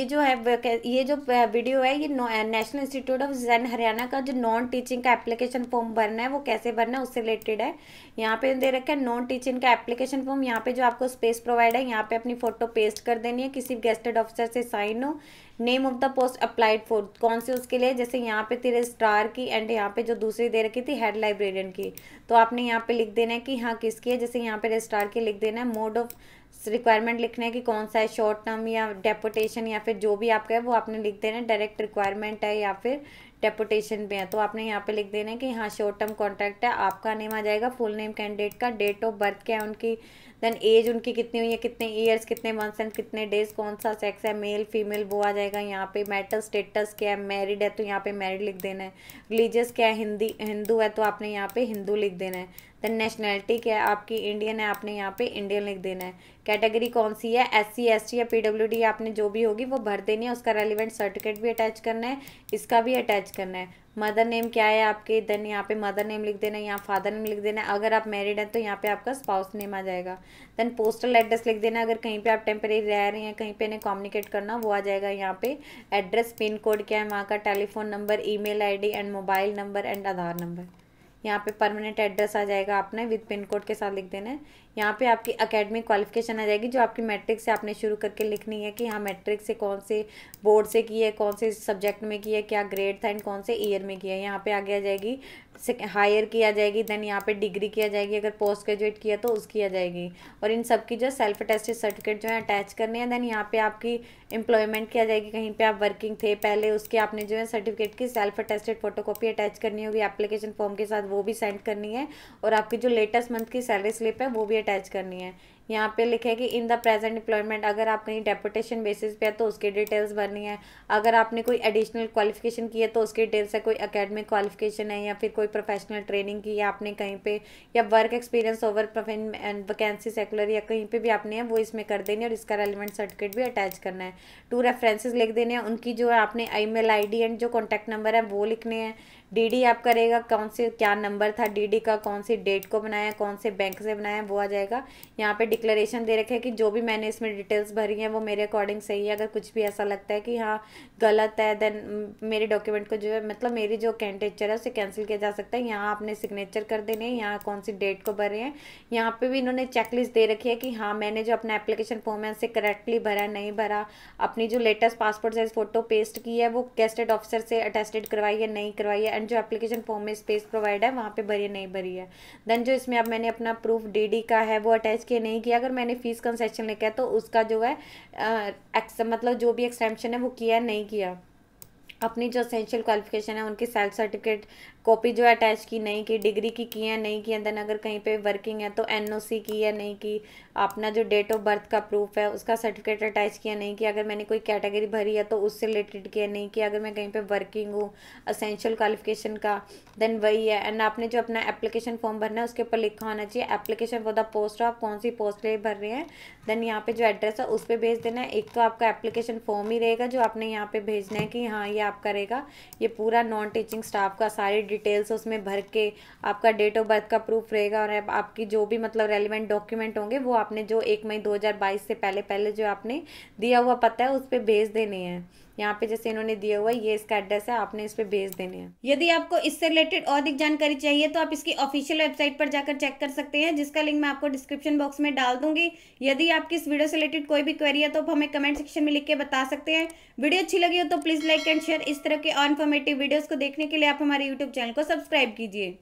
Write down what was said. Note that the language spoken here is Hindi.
ये जो है ये जो वीडियो है ये national institute of Jain Haryana का जो नॉन टीचिंग का एप्लीकेशन फॉर्म भरना है वो कैसे भरना है उससे रिलेटेड है यहाँ पे दे रखा है नॉन टीचिंग का एप्लीकेशन फॉर्म यहाँ पे जो आपको स्पेस प्रोवाइड है यहाँ पे अपनी फोटो पेस्ट कर देनी है किसी गेस्टेड ऑफिसर से साइन हो name of the post applied for कौन सी उसके लिए जैसे यहाँ पे तेरे स्टार की एंड यहाँ पे जो दूसरी दे रखी थी हेड लाइब्रेरियन की तो आपने यहाँ पे लिख देना है कि हाँ किसकी है जैसे यहाँ पे स्टार की लिख देना है मोड ऑफ रिक्वायरमेंट लिखना है कि कौन सा है शॉर्ट टर्म या डेपोटेशन या फिर जो भी आपका है वो आपने लिख देना है डायरेक्ट रिक्वायरमेंट है या फिर डेपुटेशन पे हैं तो आपने यहाँ पे लिख देना है कि हाँ शॉर्ट टर्म कॉन्ट्रैक्ट है आपका नेम आ जाएगा फुल नेम कैंडिडेट का डेट ऑफ बर्थ क्या है उनकी देन एज उनकी कितनी हुई है कितने ईयर्स कितने मंथ्स एंड कितने डेज कौन सा सेक्स है मेल फीमेल वो आ जाएगा यहाँ पे मैटर स्टेटस क्या है मैरिड है तो यहाँ पे मैरिड लिख देना है रिलीजियस क्या है हिंदी हिंदू है तो आपने यहाँ पे हिंदू लिख देना है देन नेशनैलिटी क्या है आपकी इंडियन है आपने यहाँ पे इंडियन लिख देना है कैटेगरी कौन सी है एस सी एस या पी डब्ल्यू डी आपने जो भी होगी वो भर देनी है उसका रेलिवेंट सर्टिफिकेट भी अटैच करना है इसका भी अटैच करना है मदर नेम क्या है आपके देन यहाँ पे मदर नेम लिख देना है यहाँ फादर नेम लिख देना है अगर आप मैरिड हैं तो यहाँ पे आपका स्पाउस नेम आ जाएगा देन पोस्टल एड्रेस लिख देना अगर कहीं पे आप टेम्परेरी रह रहे हैं कहीं पे इन्हें कम्युनिकेट करना वो आ जाएगा यहाँ पे एड्रेस पिन कोड क्या है वहाँ का telephone number e mail and mobile number and Aadhaar number यहाँ पे परमानेंट एड्रेस आ जाएगा आपने विद पिन कोड के साथ लिख देना है यहाँ पे आपकी अकेडमिक क्वालिफिकेशन आ जाएगी जो आपकी मैट्रिक से आपने शुरू करके लिखनी है कि हाँ मैट्रिक से कौन से बोर्ड से की है कौन से सब्जेक्ट में की है क्या ग्रेड था एंड कौन से ईयर में किया है यहाँ पे आगे आ जाएगी हायर किया जाएगी देन यहाँ पे डिग्री किया जाएगी अगर पोस्ट ग्रेजुएट किया तो उसकी आ जाएगी और इन सब की जो सेल्फ अटेस्टेड सर्टिफिकेट जो है अटैच करने हैं देन यहाँ पे आपकी एम्प्लॉयमेंट किया जाएगी कहीं पे आप वर्किंग थे पहले उसके आपने जो है सर्टिफिकेट की सेल्फ अटेस्टेड फोटोकॉपी अटैच करनी होगी एप्लीकेशन फॉर्म के साथ वो भी सेंड करनी है और आपकी जो लेटेस्ट मंथ की सैलरी स्लिप है वो भी अटैच अटैच करनी है यहाँ पे लिखे कि इन द प्रेजेंट एम्प्लॉयमेंट अगर आप कहीं डेपुटेशन बेसिस पे है तो उसकी डिटेल्स भरनी है अगर आपने कोई एडिशनल क्वालिफिकेशन की है तो उसकी डिटेल्स है कोई अकेडमिक क्वालिफिकेशन है या फिर कोई प्रोफेशनल ट्रेनिंग की है आपने कहीं पर या work experience over vacancy circular या कहीं पर भी आपने है वो इसमें कर देनी है और इसका रेलिवेंट सर्टिफिकेट भी अटैच करना है टू रेफरेंसेज लिख देने हैं उनकी जो है आपने ई मेल एंड जो कॉन्टैक्ट नंबर है वो लिखने हैं डीडी आप करेगा कौन से क्या नंबर था डीडी का कौन सी डेट को बनाया कौन से बैंक से बनाया वो आ जाएगा यहाँ पे डिक्लेरेशन दे रखे है कि जो भी मैंने इसमें डिटेल्स भरी हैं वो मेरे अकॉर्डिंग सही है अगर कुछ भी ऐसा लगता है कि हाँ गलत है देन मेरे डॉक्यूमेंट को जो है मतलब मेरी जो कैंडिडेचर है उसे कैंसिल किया जा सकता है यहाँ आपने सिग्नेचर कर देने हैं यहाँ कौन सी डेट को भरे हैं यहाँ पर भी इन्होंने चेकलिस्ट दे रखी है कि हाँ मैंने जो अपना एप्लीकेशन फॉर्म है उसे करेक्टली भरा नहीं भरा अपनी जो latest passport size photo paste की है वो गेस्टेड ऑफिसर से अटेस्टेड करवाई है नहीं करवाई है एंड जो एप्लीकेशन फॉर्म में स्पेस प्रोवाइड है वहाँ पर भरी है नहीं भरी है देन जो इसमें अब मैंने अपना प्रूफ डी का है वो अटैच किया नहीं किया किया अगर मैंने फ़ीस कंसेशन लेकर तो उसका जो है आ, मतलब जो भी एक्सटेंशन है वो किया नहीं किया अपनी जो असेंशियल क्वालिफिकेशन है उनकी सेल्फ सर्टिफिकेट कॉपी जो है अटैच की नहीं की डिग्री की की है नहीं की देन अगर कहीं पे वर्किंग है तो एनओसी की है नहीं की अपना जो डेट ऑफ बर्थ का प्रूफ है उसका सर्टिफिकेट अटैच किया नहीं कि अगर मैंने कोई कैटेगरी भरी है तो उससे रिलेटेड किया नहीं कि अगर मैं कहीं पे वर्किंग हूँ असेंशियल क्वालिफिकेशन का देन वही है एंड आपने जो अपना एप्लीकेशन फॉर्म भरना है उसके ऊपर लिखा होना चाहिए एप्लीकेशन फॉर द पोस्ट आप कौन सी पोस्ट ले भर रहे हैं देन यहाँ पे जो एड्रेस है उस पर भेज देना है एक तो आपका एप्लीकेशन फॉर्म ही रहेगा जो आपने यहाँ पे भेजना है कि हाँ ये आप करेगा ये पूरा नॉन टीचिंग स्टाफ का सारी डिटेल्स उसमें भर के आपका डेट ऑफ बर्थ का प्रूफ रहेगा और आपकी जो भी मतलब रेलिवेंट डॉक्यूमेंट होंगे वो आपने जो एक मई 2022 से पहले पहले जो आपने दिया हुआ पता है उस पर भेज देने हैं यहाँ पे जैसे इन्होंने दिया हुआ ये इसका एड्रेस है आपने इस पर भेज देने हैं यदि आपको इससे रिलेटेड और अधिक जानकारी चाहिए तो आप इसकी ऑफिशियल वेबसाइट पर जाकर चेक कर सकते हैं जिसका लिंक मैं आपको डिस्क्रिप्शन बॉक्स में डाल दूंगी यदि आपकी इस वीडियो से रिलेटेड कोई भी क्वेरी है तो आप हमें कमेंट सेक्शन में लिख के बता सकते हैं वीडियो अच्छी लगी हो तो प्लीज़ लाइक एंड शेयर इस तरह के और इन्फॉर्मेटिव वीडियोज़ को देखने के लिए आप हमारे यूट्यूब चैनल को सब्सक्राइब कीजिए